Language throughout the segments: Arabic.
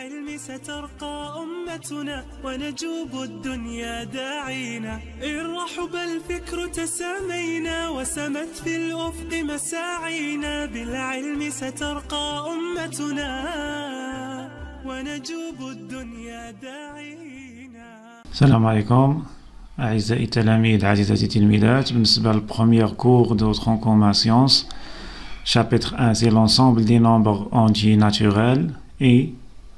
بالعلم سترقى أمتنا ونجوب الدنيا داعينا إن رحب الفكر تسامينا وسمت في الأفق مساعينا بالعلم سترقى أمتنا ونجوب الدنيا داعينا السلام عليكم أعزائي التلاميذ عزيزاتي التلميذات بالنسبة للبخومييغ كور دو ترونكوما سيونس Chapitre 1, c'est l'ensemble des nombres entiers naturels et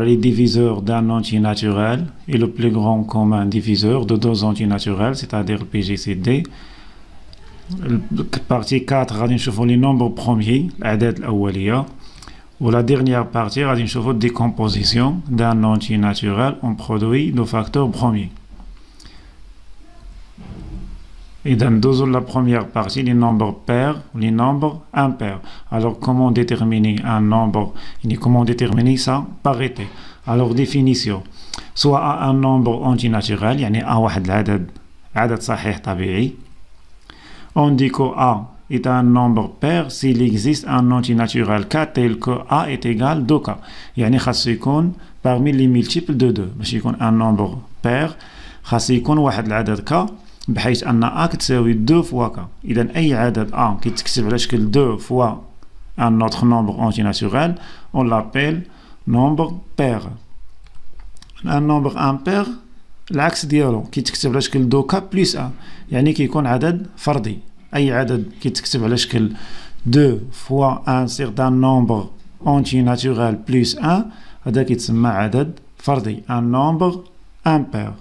les diviseurs d'un naturel et le plus grand commun diviseur de deux naturels, c'est-à-dire PGCD. Partie 4, les nombres premiers, l'adet Ou la dernière partie, la décomposition d'un naturel en produit de facteurs premiers. et dans deux la première partie, les nombres pairs ou les nombres impairs. Alors, comment déterminer un nombre et Comment déterminer ça sa parité Alors, définition. Soit A un nombre antinaturel, y A واحد العدد عدد صحيح طبيعي. On dit que A est un nombre pair s'il existe un antinaturel K tel que A est égal à 2K. يعني un يكون parmi les multiples de 2 باش un nombre pair خاص un واحد العدد K بحيث أن أ كتساوي دو فوا كا إذا أي عدد أ كيتكتب على شكل دو فوا ان نوتر نومبر اونتي antinatural, on l'appelle نومبر بير ان نومبر امبير العكس ديالو كيتكتب على شكل دو كا بلس ان يعني كيكون عدد فردي اي عدد كيتكتب على شكل دو فوا ان سيغتان نومبر اونتي ناتورال بلس ان هذا كيتسمى عدد فردي ان نومبر امبير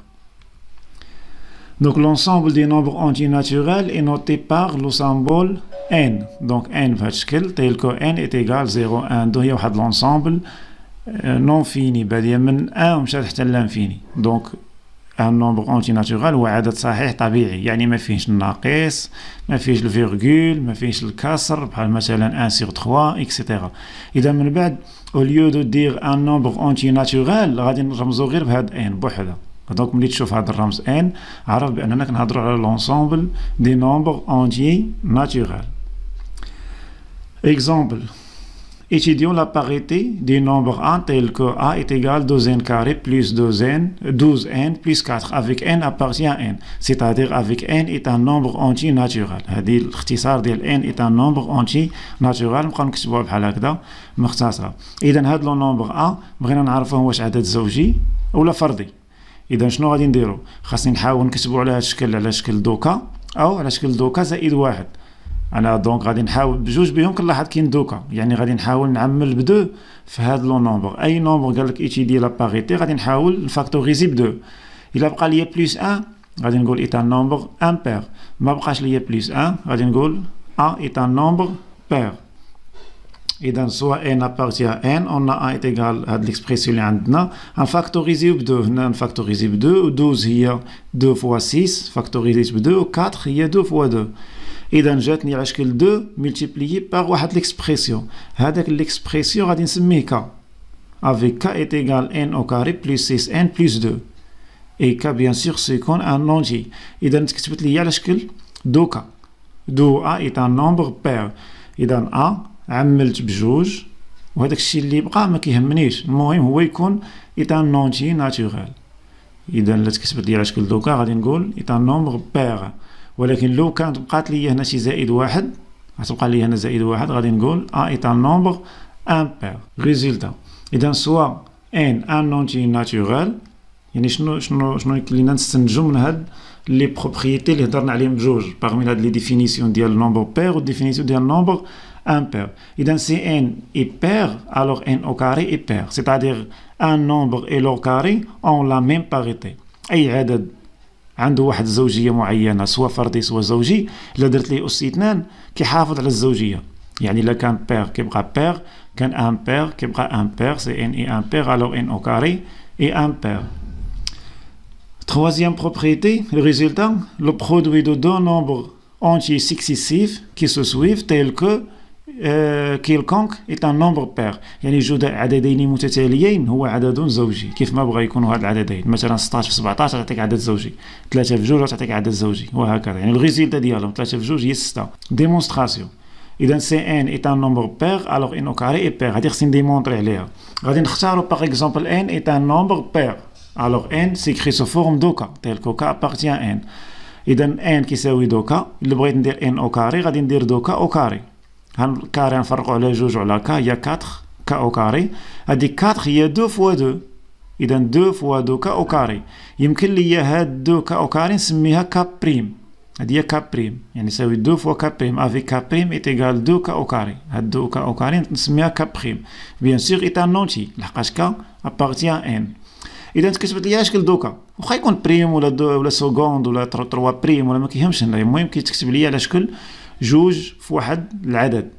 Donc l'ensemble des nombres entiers naturels est noté par le symbole n. Donc n va tel que n est égal 0, 1. 2, il y a l'ensemble euh, non fini. بادية من 1 ومشات dire l'infini. Donc un nombre entier naturel ou هو عدد صحيح طبيعي يعني ما فيهش الناقص ما فيهش الفيرغول ما فيهش الكسر par exemple, 1 sur 3 etc. اذا من بعد au lieu de dire un nombre entier naturel va dire غير بهاد n donc, on dit que le n, er n, que nous avons droit l'ensemble des nombres entiers naturels. Exemple. Étudions la parité des nombres 1 tels que a est égal à 2n plus 2n, 12n plus 4, avec n appartient à n, c'est-à-dire avec n est un nombre entier naturel. C'est-à-dire que le n est un nombre entier naturel. on vais l'écrire comme ça, c'est Et donc, le nombre 1, je vais vous dire que c'est un nombre entier اذا شنو غادي نديرو خاصني نحاول نكتبو على هاد الشكل على شكل دوكا او على شكل دوكا زائد واحد انا دونك غادي نحاول بجوج بهم كنلاحظ كاين دوكا يعني غادي نحاول نعمل بدو في هاد لو نومبر اي نومبر قال لك ايتيدي لا باريتي غادي نحاول نفاكتوريزي بدو الا بقى ليا بلس 1 غادي نقول ايتا نومبر امبير ما بقاش ليا بلس 1 غادي نقول ا ايتا نومبر بير Et dans soit n appartient à n, on a a est égal à l'expression là est Un factorisible 2, un factorisible 2, 12 il 2 fois 6, factorisible 2, ou 4 il 2 fois 2. Et dans jet, il 2 multiplié par l'expression. Avec l'expression, on a k. Avec k est égal à n au carré plus 6, n plus 2. Et k, bien sûr, c'est qu'on un entier. Et dans ce qui est 2k. 2a est un nombre pair. Et dans a, عملت بجوج وهذاك الشيء اللي بقى ما كيهمنيش المهم هو يكون ايتان نونتي ناتورال اذا لا تكتبت لي على شكل دوكا غادي نقول ايتان نومبر بيغ ولكن لو كانت بقات لي هنا شي زائد واحد غتبقى لي هنا زائد واحد غادي نقول ا آه، ايتان نومبر امبير ريزلتا اذا سوا ان ان نونتي ناتورال يعني شنو شنو شنو اللي نستنتجو من هاد لي بروبريتي اللي هضرنا عليهم بجوج باغمي هاد لي ديفينيسيون ديال نومبر بير ديفينيسيون ديال نومبر impair. Et si n est pair, alors n au carré est pair. C'est-à-dire un nombre et leur carré ont la même parité. أي عدد عنده واحد soit معينة سواء فردي سواء زوجي الا درت ليه qui كيحافظ على الزوجيه يعني لا كان بير كيبقى بير كان ان بير كيبقى impair, بير سي et un n بير n au n كاري carré est بير Troisième propriété, le résultat, le produit de deux nombres entiers successifs qui se suivent tels que آه، كيلكونك ايت ان نومبر بير يعني جود عددين متتاليين هو عدد زوجي كيف ما بغى يكونوا هاد العددين مثلا 16 في 17 تعطيك عدد زوجي 3 في 2 تعطيك عدد زوجي وهكذا يعني الريزلتا ديالهم 3 في 2 هي 6 ديمونستراسيون اذا سي ان ايت ان نومبر بير الوغ انو كاري اي بير غادي خصني ديمونطري عليها غادي نختاروا باغ اكزومبل ان ايت ان نومبر بير الوغ ان سيكري سو فورم دوكا تيل كوكا ابارتيان ان اذا ان كيساوي دوكا اللي بغيت ندير ان او كاري غادي ندير دوكا او كاري كاري نفرقوا على جوج وعلى كا هي 4 كا او كاري هادي 4 هي 2 فوا 2 اذا 2 فوا 2 كا او كاري يمكن ليا هاد 2 كا او كاري نسميها كا بريم هادي هي كا بريم يعني ساوي 2 فوا كا بريم افي كا بريم ايتيغال 2 كا او كاري هاد 2 كا او كاري نسميها كا بريم بيان سيغ ايتا نونتي لحقاش كا ابارتيان ان اذا تكتبت ليا شكل دوكا واخا يكون بريم ولا دو ولا سكوند ولا 3 بريم ولا ما كيهمش المهم تكتب ليا على شكل جوج في واحد العدد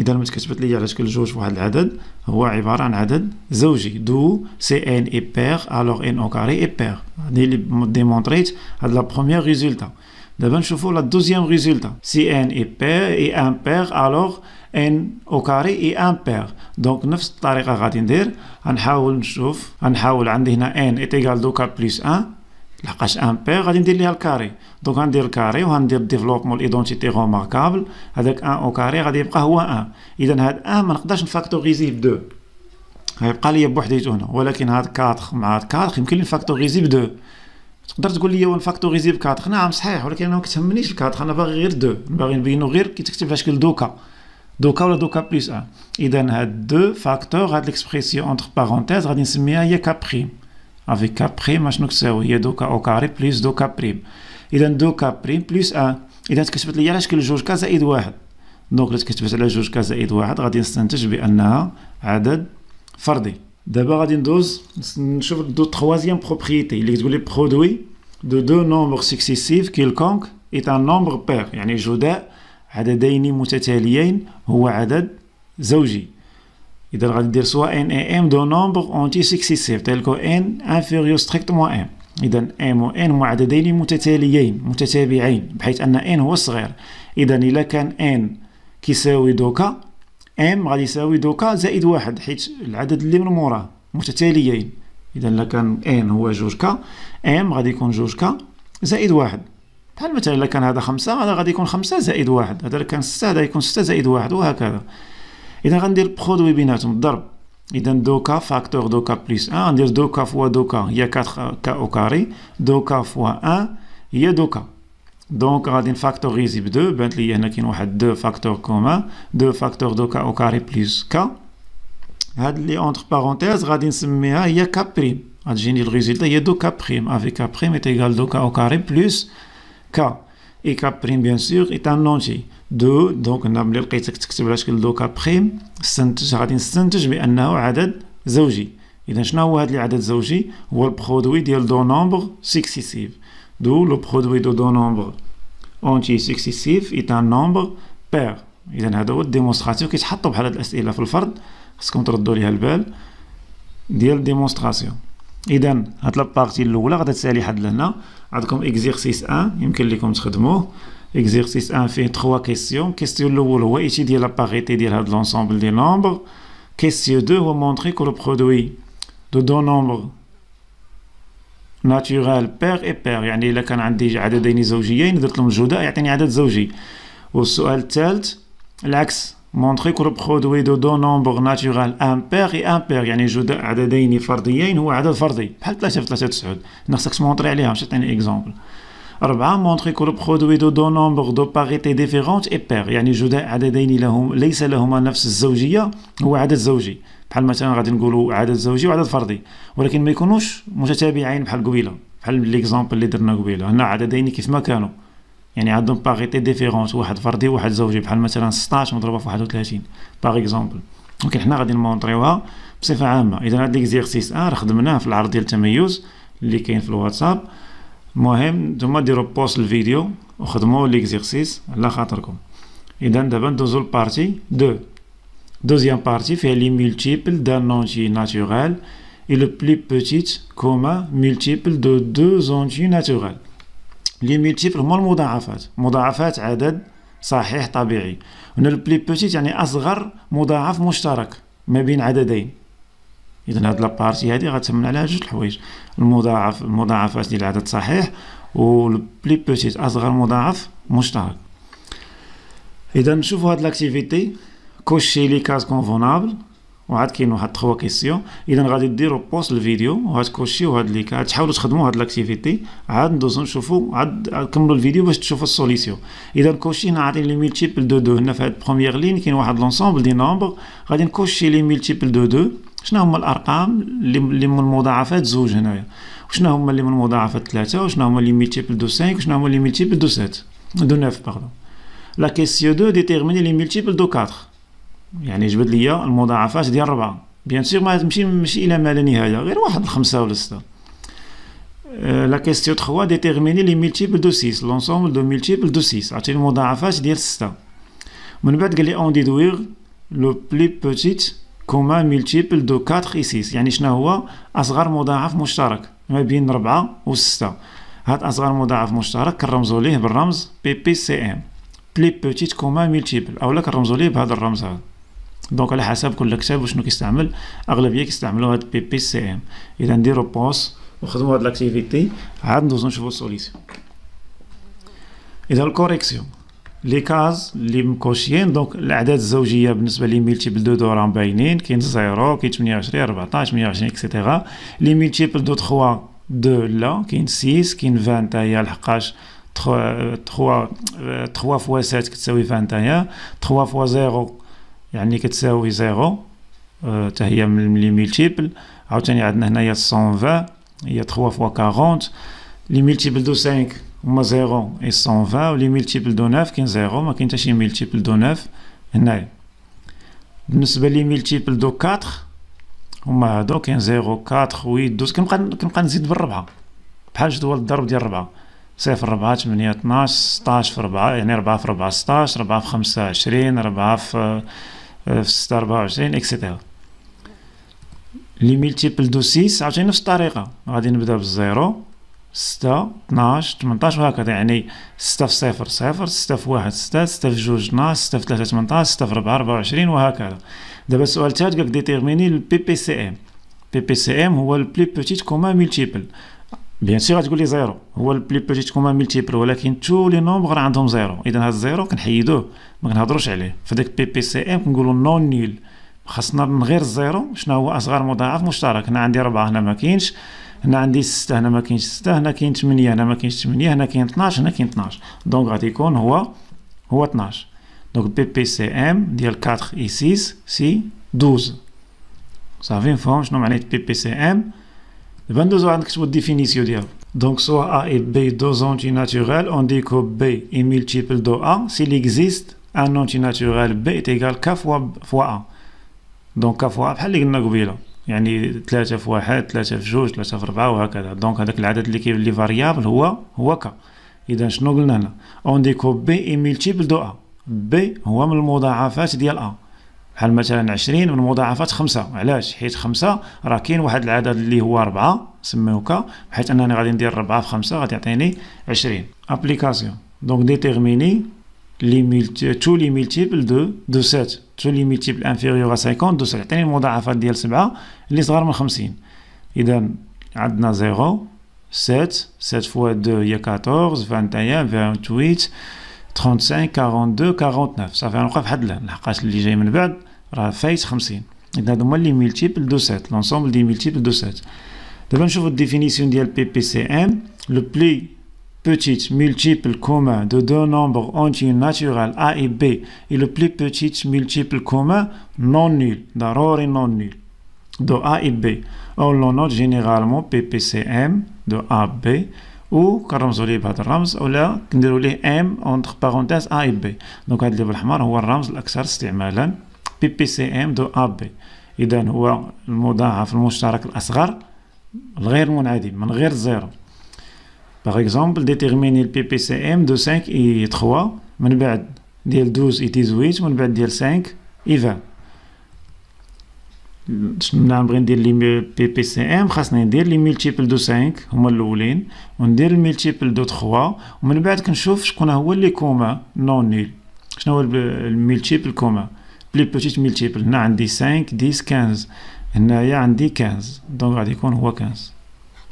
اذا ما تكتبت لي على شكل جوج في واحد العدد هو عباره عن عدد زوجي دو سي ان اي بير الوغ ان او كاري اي بير هادي اللي ديمونتريت هاد لا بروميير ريزولتا دابا نشوفو لا دوزيام ريزولتا سي ان اي بير اي ان بير الوغ ان او كاري اي ان بير دونك نفس الطريقه غادي ندير غنحاول نشوف غنحاول عندي هنا ان ايتيغال دو كا بلس ان لحقاش ان بير غادي ندير ليها الكاري دونك غندير الكاري وغندير ديفلوبمون ليدونتيتي غوماركابل هذاك ان او كاري غادي يبقى هو ان اذا هاد ان ما نقدرش نفاكتوريزيه ب غيبقى ليا بوحديتو هنا ولكن هاد 4 مع هاد 4 يمكن لي نفاكتوريزي ب تقدر تقول لي وانا ب 4 نعم صحيح ولكن انا ما كتهمنيش ال 4 انا باغي غير 2 باغي نبينو غير كي تكتب على شكل دوكا دوكا ولا دوكا بليس ان اذا هاد 2 فاكتور هاد ليكسبريسيون اونتر بارونتيز غادي نسميها هي كابريم افيك كا بريم اشنو تساوي هي دو كا او كاري بليس دو كا بريم اذا دو كا بريم بليس ان اذا تكتبت لي على شكل جوج كا زائد واحد دونك لو تكتبت على جوج كا زائد واحد غادي نستنتج بانها عدد فردي دابا غادي ندوز نشوف دو تخوازيام بروبريتي اللي كتقول لي برودوي دو دو نومبر سكسيسيف كيلكونك ايت ان نومبر بير يعني جداء عددين متتاليين هو عدد زوجي اذا غادي ندير سوا ان اي ام دو نومبر اونتي سكسيسيف تالكو ان انفيريو ستريكتومون ام اذا ام و ان معددين متتاليين متتابعين بحيث ان ان هو الصغير اذا الا كان ان كيساوي دوكا ام غادي يساوي دوكا زائد واحد حيت العدد اللي من موراه متتاليين اذا الا كان ان هو جوج كا ام غادي يكون جوج كا زائد واحد بحال مثلا الا كان هذا خمسة هذا غادي يكون خمسة زائد واحد هذا كان ستة هذا يكون ستة زائد واحد وهكذا اذا غندير برودوي بيناتهم الضرب اذا دوكا فاكتور دوكا بلس 1 غندير دوكا فوا دوكا هي 4 كا او كاري دوكا فوا 1 هي دوكا دونك غادي نفاكتوريزي ب 2 بانت لي هنا كاين واحد 2 فاكتور كومان 2 فاكتور دوكا او كاري بلس كا هاد لي اونتر بارونتيز غادي نسميها هي كا بريم غتجيني الريزلتا هي دو كا بريم افي كا بريم ايتيغال دو كا او كاري بلس كا اي كا بريم بيان سور ايت ان دو دونك هنا ملي لقيتك تكتب على شكل دوكا بخيم استنتج غادي نستنتج بانه عدد زوجي اذا شنو هو هذا العدد الزوجي هو البرودوي ديال دو نومبر سيكسيسيف دو لو برودوي دو دو نومبر اونتي سيكسيسيف اي ان نومبر بير اذا هذا هو الديمونستراسيون كيتحطوا بحال هاد الاسئله في الفرد خصكم تردوا ليها البال ديال الديمونستراسيون اذا هاد لابارتي الاولى غادا تسالي حد لهنا عندكم اكزيرسيس 1 يمكن لكم تخدموه Exercice 1 fait trois questions. Question la parité de l'ensemble des nombres. Question 2, montrer que le produit de deux nombres naturels, pair et pair, يعني nombres كان عندي عددين زوجيين درت لهم يعطيني عدد montrer que le produit de deux nombres naturels impairs et impairs يعني جداء أربعة مونتخي كل برودوي دو دو نومبغ دو باريتي ديفيرونت اي بير يعني جداء عددين لهم ليس لهما نفس الزوجية هو عدد زوجي بحال مثلا غادي نقولوا عدد زوجي وعدد فردي ولكن ما يكونوش متتابعين بحال قبيله بحال ليكزامبل اللي درنا قبيله هنا عددين كيف ما كانوا يعني عندهم باغيتي ديفيرونت واحد فردي وواحد زوجي بحال مثلا 16 مضروبه في 31 باغ اكزومبل ولكن حنا غادي نمونطريوها بصفه عامه اذا هاد ليكزيرسيس ار آه، خدمناه في العرض ديال التميز اللي كاين في الواتساب مهم نتوما ديرو بوست الفيديو وخدمو ليكزيرسيس على خاطركم اذا دابا ندوزو لبارتي دو دوزيام بارتي فيها لي مولتيبل دان نونتي ناتورال اي لو بلي بوتيت كوما ملتيبل دو دو entiers ناتورال لي ملتيبل هما المضاعفات مضاعفات عدد صحيح طبيعي هنا بلي بوتيت يعني أصغر مضاعف مشترك ما بين عددين اذا هاد لابارتي هادي غتمن عليها جوج الحوايج المضاعف المضاعفات ديال العدد صحيح والبلي بوتيت اصغر مضاعف مشترك اذا نشوفوا هاد لاكتيفيتي كوشي لي كاز كونفونابل وعاد كاين واحد تخوا كيسيون اذا غادي ديروا بوست الفيديو وغتكوشيو هاد لي كاز تحاولوا تخدموا هاد لاكتيفيتي عاد ندوزو نشوفوا عاد كملوا الفيديو باش تشوفوا السوليسيون اذا كوشي هنا عاطين لي ميلتيبل دو دو هنا في هاد بروميير لين كاين واحد لونسومبل دي نومبر غادي نكوشي لي ميلتيبل دو دو شنو هما الارقام اللي من المضاعفات زوج هنايا وشنو هما اللي من المضاعفات ثلاثة وشنو هما لي ميتيبل دو 5 وشنو هما لي ميتيبل دو 7 دو 9 باردون لا كيسيو دو ديتيرميني لي ميتيبل دو 4 يعني جبد ليا المضاعفات ديال 4 بيان سور ما تمشي ماشي الى ما لا نهايه غير واحد الخمسه ولا euh, سته لا كيسيو 3 ديتيرميني لي ميتيبل دو 6 لونسومبل دو ميتيبل دو 6 عطيني المضاعفات ديال 6 من بعد قال لي اون ديدوير لو بلي بوتيت كومان ملتيبل دو 4 اي 6 يعني شنو هو اصغر مضاعف مشترك ما بين 4 و 6 هاد اصغر مضاعف مشترك كنرمزو ليه بالرمز بي بي سي ام بلي بوتيت كومان ملتيبل اولا كنرمزو ليه بهذا الرمز هذا دونك على حسب كل كتاب وشنو كيستعمل اغلبيه كيستعملوا هاد بي بي سي ام اذا نديرو بوس ونخدمو هاد لاكتيفيتي عاد ندوزو نشوفو السوليسيون اذا الكوريكسيون لي كاز لي مكوشيين دونك الاعداد الزوجيه بالنسبه لي ميلتيبل دو دو راهم باينين كاين زيرو كاين 28 14 28 اكسيتيرا لي ميلتيبل دو 3 دو لا كاين 6 كاين 20 تاهي لحقاش 3 3 فوا 7 كتساوي 21 3 فوا 0 يعني كتساوي 0 آه، حتى هي من لي ميلتيبل عاوتاني عندنا هنايا 120 هي 3 فوا 40 لي ميلتيبل دو 5 هما زيرو اي سون فان ولي ميلتيبل دو نوف كاين زيرو مكاين تا شي ميلتيبل دو نوف هنايا بالنسبة لي ميلتيبل دو كاتخ هما هادو كاين زيرو كاتخ وي دوز كنبقى كنبقى نزيد بالربعة بحال جدول الضرب ديال ربعة صفر ربعة تمنية طناش ستاش في ربعة يعني ربعة في ربعة ستاش ربعة في خمسة عشرين ربعة في في ستة ربعة وعشرين اكسيتيرا لي ميلتيبل دو سيس عاوتاني نفس الطريقة غادي نبدا بالزيرو ستة اثناش و وهكذا يعني ستة في صفر صفر ستة في واحد ستة ستة في جوج 12 ستة في ثلاثة تمنتاش ستة في ربعة ربعة و وهكذا دابا السؤال التالت قالك ديتيرميني البي بي سي ام بي بي سي ام هو البلي بوتيت كومان ملتيبل بيان سيغ غتقولي زيرو هو البلي بوتيت كومان و ولكن تو لي راه عندهم زيرو اذا هاد الزيرو كنحيدوه ما كنهضروش عليه فداك بي بي سي ام كنقولو نون نيل خاصنا من غير الزيرو شنو هو اصغر مضاعف مشترك هنا عندي ربعة هنا ما كاينش هنا عندي 6 هنا ما كاينش 6 هنا كاين 8 هنا ما كاينش 8 هنا كاين 12 هنا كاين 12 دونك غادي يكون هو هو 12 دونك بي بي سي ام ديال 4 اي 6 سي 12 صافي نفهم شنو معنات بي بي سي ام دابا ندوزو عند نكتبو الديفينيسيون ديالو دونك Donc, soit A et B, deux antinaturels, on بي اي ملتيبل دو ا سي ليكزيست ان اونتي ناتورال بي B كا فوا فوا ا دونك كا فوا بحال لي قلنا قبيله يعني ثلاثة في واحد ثلاثة في جوج ثلاثة في ربعة وهكذا دونك هذاك العدد اللي كيف اللي فاريابل هو هو كا إذا شنو قلنا هنا اون ديكو بي اي ميلتيبل دو أ بي هو من المضاعفات ديال أ بحال مثلا عشرين من مضاعفات خمسة علاش حيت خمسة راه كاين واحد العدد اللي هو ربعة سميو كا بحيث أنني غادي ندير ربعة في خمسة غادي يعطيني عشرين أبليكاسيون دونك ديتيغميني تو لي ملتيبل دو دو سات تو لي ملتيبل inférieurs ا 50 دو سات يعطيني المضاعفات ديال سبعه اللي صغار من 50 اذا عندنا 0 7 7 fois 2 هي 14 21 28 35 42 49 صافي غنوقف حد الان لحقاش اللي جاي من بعد راه فايت 50 اذا هادو هما لي ملتيبل دو 7 لونسومبل دي ملتيبل دو 7 دابا نشوفو الديفينيسيون ديال بي بي سي ام لو بلي petit multiple commun de deux nombres naturels A et B et le plus petit multiple commun non nul, d'erreur et non nul. de A et B. Ou l'on note généralement PPCM de AB ou كنرمزوا بهذا الرمز ولا كنديروا ليه M entre parenthèses A et B. Donc هذا الليبل الأحمر هو الرمز الأكثر استعمالا PPCM de AB. إذا هو المضاعف المشترك الأصغر الغير منعدم من غير زيرو. باغ اكزومبل ديتيرميني البي بي سي ام دو 5 اي 3 من بعد ديال 12 اي 18 ومن بعد ديال 5 اي 20 شنو نبغي ندير لي بي بي سي ام خاصني ندير لي ملتيبل دو 5 هما الاولين وندير الملتيبل دو 3 ومن بعد كنشوف شكون هو اللي كوما نون نيل شنو هو الملتيبل كوما بلي بوتيت ملتيبل هنا عندي 5 10 15 هنايا عندي 15 دونك غادي يكون هو 15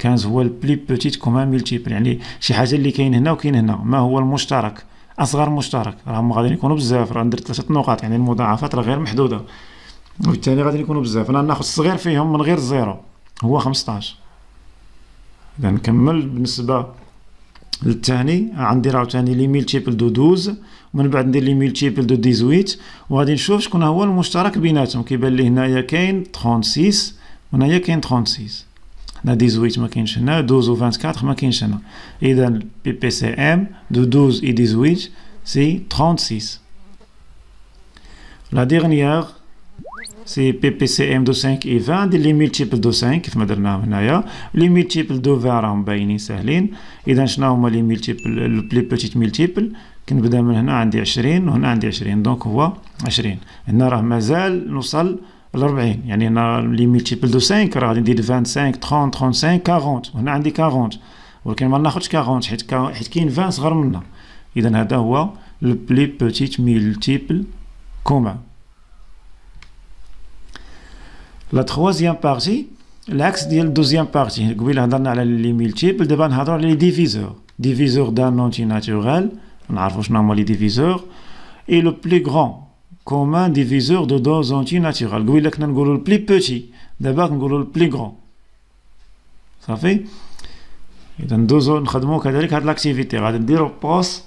15 هو البلي بوتيت كوما ملتيبل يعني شي حاجه اللي كاين هنا وكاين هنا ما هو المشترك اصغر مشترك راهم غادي يكونوا بزاف راه درت ثلاثه نقاط يعني المضاعفات راه غير محدوده وبالتالي غادي يكونوا بزاف انا ناخذ الصغير فيهم من غير زيرو هو 15 اذا نكمل بالنسبه للثاني عندي راه ثاني لي ميلتيبل دو 12 ومن بعد ندير لي ميلتيبل دو 18 وغادي نشوف شكون هو المشترك بيناتهم كيبان لي هنايا كاين 36 وهنايا كاين 36 هنا 18 ما كاينش هنا 12 و 24 ما كاينش هنا اذا بي بي سي ام دو 12 اي 18 سي 36 لا ديرنيير سي بي بي سي ام دو 5 ايفان دي لي ملتيبل دو 5 كيف ما درناهم هنايا لي ملتيبل دو 20 راهم باينين ساهلين اذا شنو هما لي ملتيبل لو بلي بوتيت ملتيبل كنبدا من هنا عندي 20 وهنا عندي 20 دونك هو 20 هنا راه مازال نوصل ل 40 يعني هنا لي ملتيبل دو 5 راه غادي ندير 25 30 35 40 وهنا عندي 40 ولكن ما ناخذش 40 حيت حيت كاين 20 صغر منا اذا هذا هو لو بلي بوتيت ملتيبل كومان La troisième partie, l'axe de la deuxième partie, nous avons parlé des multiples, nous on a les diviseurs. Diviseurs d'un entier naturel, nous avons les diviseurs, et le plus grand commun diviseur de deux entiers naturels. Nous on a le plus petit, d'abord on a le plus grand. Ça fait Et dans deux zones, nous avons l'activité, nous avons dit le poste.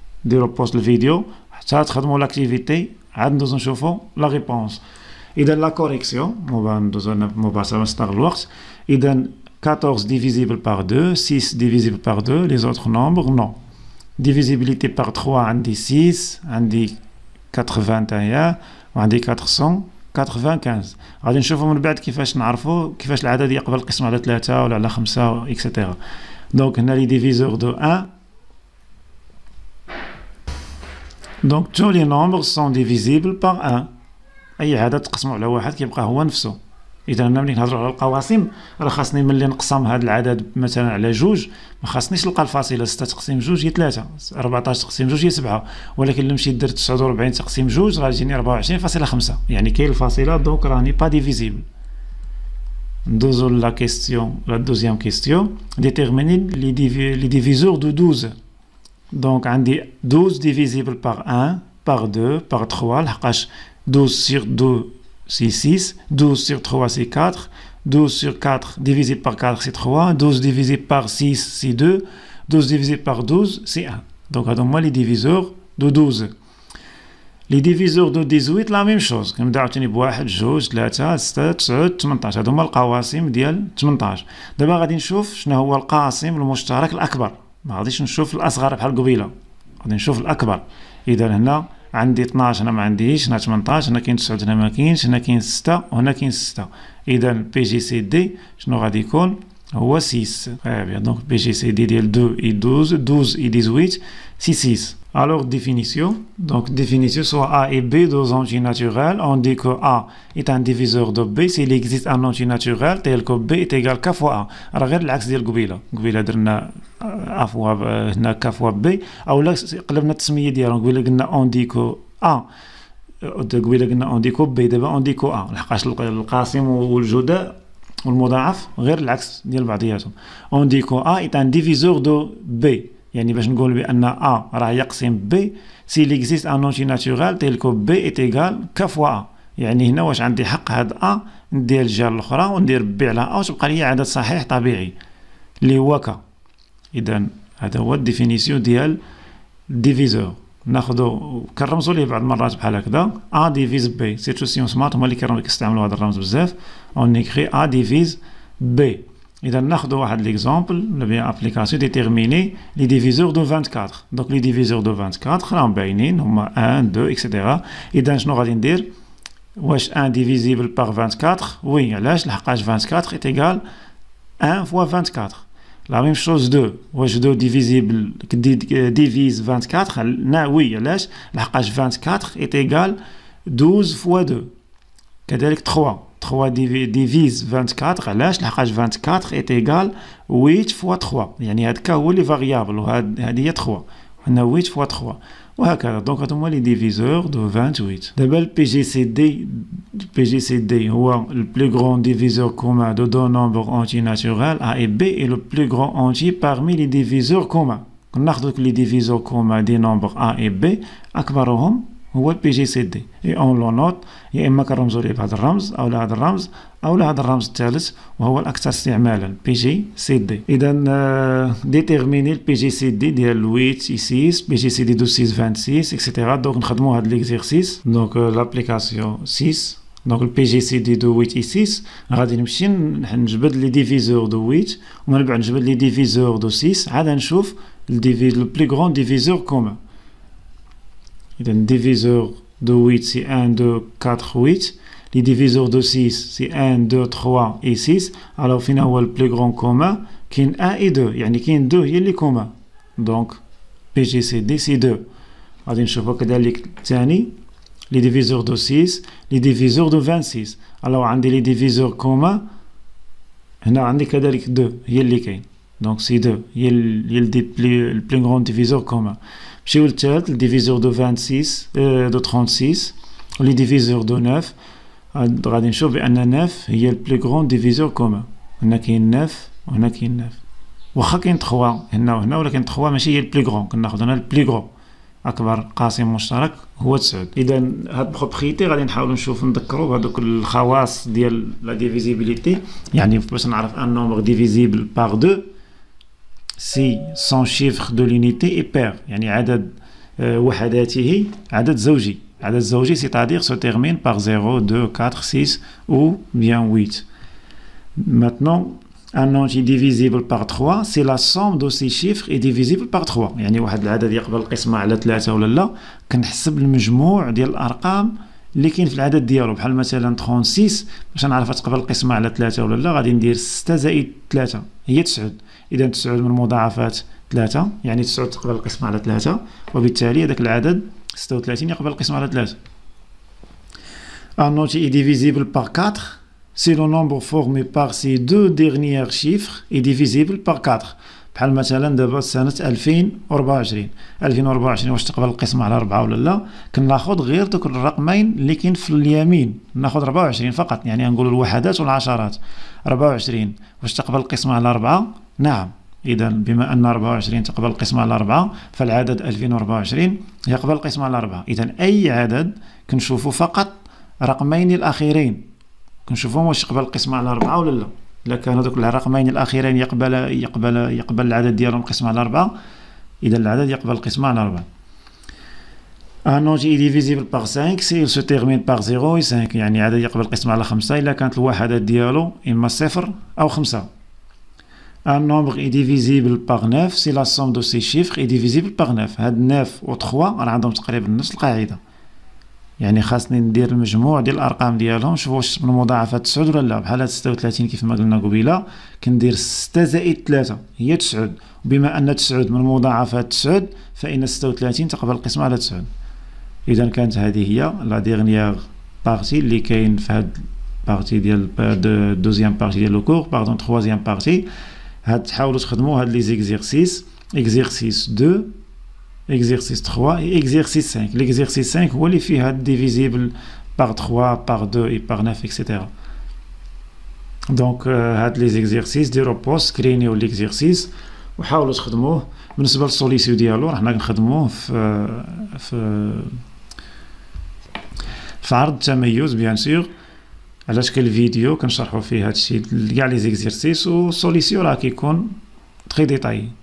ديروا بوست الفيديو حتى تخدموا لاكتيفيتي عاد ندوزو نشوفو لا ريبونس اذا لا كوريكسيون مبا ندوزو مباشرة نستغل الوقت اذا 14 divisible par 2 6 divisible par 2 les autres nombres non divisibilité par 3 عندي 6 عندي 81 وعندي 495 غادي نشوفو من بعد كيفاش نعرفو كيفاش العدد يقبل القسم على 3 ولا على 5 اكسيتيرا دونك هنا لي ديفيزور دو 1 دونك تو لي نومبر سون ديفيزيبل بار ان اي عدد تقسمو على واحد كيبقى هو نفسه اذا انا ملي نهضروا على القواسم راه خاصني ملي نقسم هذا العدد مثلا على جوج ما خاصنيش نلقى الفاصله 6 تقسيم جوج هي 3 14 تقسيم جوج هي 7 ولكن اللي مشيت درت 49 تقسيم جوج راه يجيني 24.5 يعني كاين الفاصله دونك راني با ديفيزيبل ندوزو لا كيستيون لا دوزيام كيستيون ديتيرميني لي ديفيزور دو 12 Donc, on 12 divisible par 1, par 2, par 3. 12 sur 2, c'est 6. 12 sur 3, c'est 4. 12 sur 4 divisé par 4, c'est 3. 12 divisé par 6, c'est 2. 12 divisé par 12, c'est 1. Donc, on moi les diviseurs de 12. Les diviseurs de 18, la même chose. 18 18 le de 18. ما غاديش نشوف الاصغر بحال قبيله غادي نشوف الاكبر اذا هنا عندي 12 هنا ما عنديش هنا 18 هنا كاين 9 هنا ما كاينش هنا كاين 6 وهنا كاين 6 اذا بي جي سي دي شنو غادي يكون هو 6 غير دونك بي جي سي دي ديال 2 اي 12 12 اي 18 6 6 Alors définition, donc définition soit A et B deux entiers naturels, on dit que A est un diviseur de B s'il existe un entier naturel tel que B est égal K fois A. Alors regarde l'axe de de euh, A fois euh, K fois B on dit que A euh, on dit que B on dit que A on dit que A est un diviseur de B يعني باش نقول بان ا راه يقسم ب سي ليكزيست ان اونتي ناتورال تيلكو بي ايت ايكال ك ا يعني هنا واش عندي حق هاد ا ندير الجهه الاخرى وندير بي على ا وتبقى لي عدد صحيح طبيعي اللي هو ك اذا هذا هو الديفينيسيون ديال ديفيزور ناخذو كنرمزو ليه بعض المرات بحال هكذا ا ديفيز بي سيرتو سيون سمارت هما اللي كيستعملوا هذا الرمز بزاف اون ايكري ا ديفيز بي Et dans l'exemple, l'application déterminer les diviseurs de 24. Donc les diviseurs de 24, on 1, 2, etc. Et dans nous dire, 1 divisible par 24, oui, la 24 est égal à 1 fois 24. La même chose 2, 2 divisible, euh, divise 24, oui, la 24 est égal 12 fois 2. cest à 3. 3 divise 24, alors 24 est égal 8 fois 3. C'est-à-dire que c'est la variable, 3. On a 8 fois 3. Donc, on a les diviseurs de 28. Le PGCD le plus grand diviseur commun de deux nombres entiers naturels, A et B, et le plus grand entier parmi les diviseurs communs. on prend les diviseurs communs des nombres A et B, on هو البي جي سي دي اي اون لو نوت يا اما كنرمزو ليه بهذا الرمز او لهذا الرمز او لهذا الرمز الثالث وهو الاكثر استعمالا بي جي سي دي اذا آه، ديتيرميني البي جي سي دي ديال اي 6 بي جي سي دي دو 6 26 اكسيتيرا دونك نخدمو هاد ليكزيرسيس دونك آه، لابليكاسيون 6 دونك البي جي سي دي دو 8 اي 6 غادي نمشي نجبد لي ديفيزور دو 8 ومن بعد نجبد لي ديفيزور دو 6 عاد نشوف بلي غون ديفيزور كومون Les diviseur de 8, c'est 1, 2, 4, 8. Les diviseurs de 6, c'est 1, 2, 3 et 6. Alors, finalement, le plus grand commun, qui est 1 et 2. Il y a 2, il est Donc, PGCD, c'est 2. Alors, je que les diviseurs de 6, les diviseurs de 26. Alors, on les diviseurs communs, on a 2, il est 2. Donc c'est deux. Il y a le plus grand diviseur commun. Chez le le diviseur de 26, euh, de 36, le diviseur de 9, غادي نشوف بأن 9 هي البلو كغون ديفيزور كومان هنا كاين 9 وهنا كاين 9 واخا كاين 3 هنا وهنا ولكن 3 ماشي هي البلو كغون كناخذ هنا البلو كغون اكبر قاسم مشترك هو 9 اذا هاد البروبريتي غادي نحاولوا نشوف نذكروا بهذوك الخواص ديال لا ديفيزيبيليتي يعني باش نعرف ان نومبر ديفيزيبل باغ 2 si son chiffre de l'unité est pair. Yani adad euh, wahadatihi, adad zawji. c'est-à-dire se termine par 0, 2, 4, 6 ou bien 8. Maintenant, un nombre divisible par 3, c'est la somme de ces chiffres est divisible par 3. يعني واحد العدد يقبل على 3 ولا لا كنحسب المجموع اللي كاين في العدد ديالو بحال مثلا 36 باش نعرف تقبل القسمه على 3 ولا لا غادي ندير 6 زائد 3 هي 9 اذا 9 من مضاعفات 3 يعني 9 تقبل القسمه على 3 وبالتالي هذاك العدد 36 يقبل القسمه على 3 Un اي ديفيزيبل بار 4 سي لو نومبر فورمي بار سي دو ديرنيير شيفر اي ديفيزيبل بار 4. بحال مثلا دابا سنه 2024 2024 واش تقبل القسمه على 4 ولا لا كناخد غير دوك الرقمين اللي كاين في اليمين ناخذ 24 فقط يعني نقول الوحدات والعشرات 24 واش تقبل القسمه على 4 نعم اذا بما ان 24 تقبل القسمه على 4 فالعدد 2024 يقبل القسمه على 4 اذا اي عدد كنشوفوا فقط رقمين الاخيرين كنشوفهم واش يقبل القسمه على 4 ولا لا الا كانوا دوك الرقمين الاخيرين يقبل يقبل يقبل العدد ديالهم قسمه على أربعة اذا العدد يقبل القسمه على أربعة ان اوجي ديفيزيبل باغ 5 سي سو تيرمين باغ 0 اي 5 يعني عدد يقبل القسمه على خمسة الا كانت الوحدات ديالو اما صفر او خمسة ان نومبر اي ديفيزيبل par 9 سي لا سوم دو سي شيفر اي ديفيزيبل par 9 هاد 9 و 3 راه عندهم تقريبا نفس القاعده يعني خاصني ندير المجموع ديال الارقام ديالهم نشوف واش من مضاعفه 9 ولا لا بحال 36 كيف ما قلنا قبيله كندير 6 زائد 3 هي 9 بما ان 9 من مضاعفه 9 فان 36 تقبل القسمه على 9 اذا كانت هذه هي لا ديغنيير بارتي اللي كاين في هاد بارتي ديال دوزيام بارتي ديال لو كور باردون تروازيام بارتي هاد تحاولوا تخدموا هاد لي زيكزيرسيس اكزيرسيس 2 exercice 3 et exercice 5 l'exercice 5 هو les divisible par 3 par 2 et par 9 etc Donc هاد exercices. des ديرو بوست Nous l'exercice. وحاولوا تخدموه بالنسبه للسوليسيو ديالو حنا كنخدموه في في في عرض التميز بيان على شكل فيديو كنشرحوا فيه هادشي لي والسوليسيو راه كيكون تري ديتاي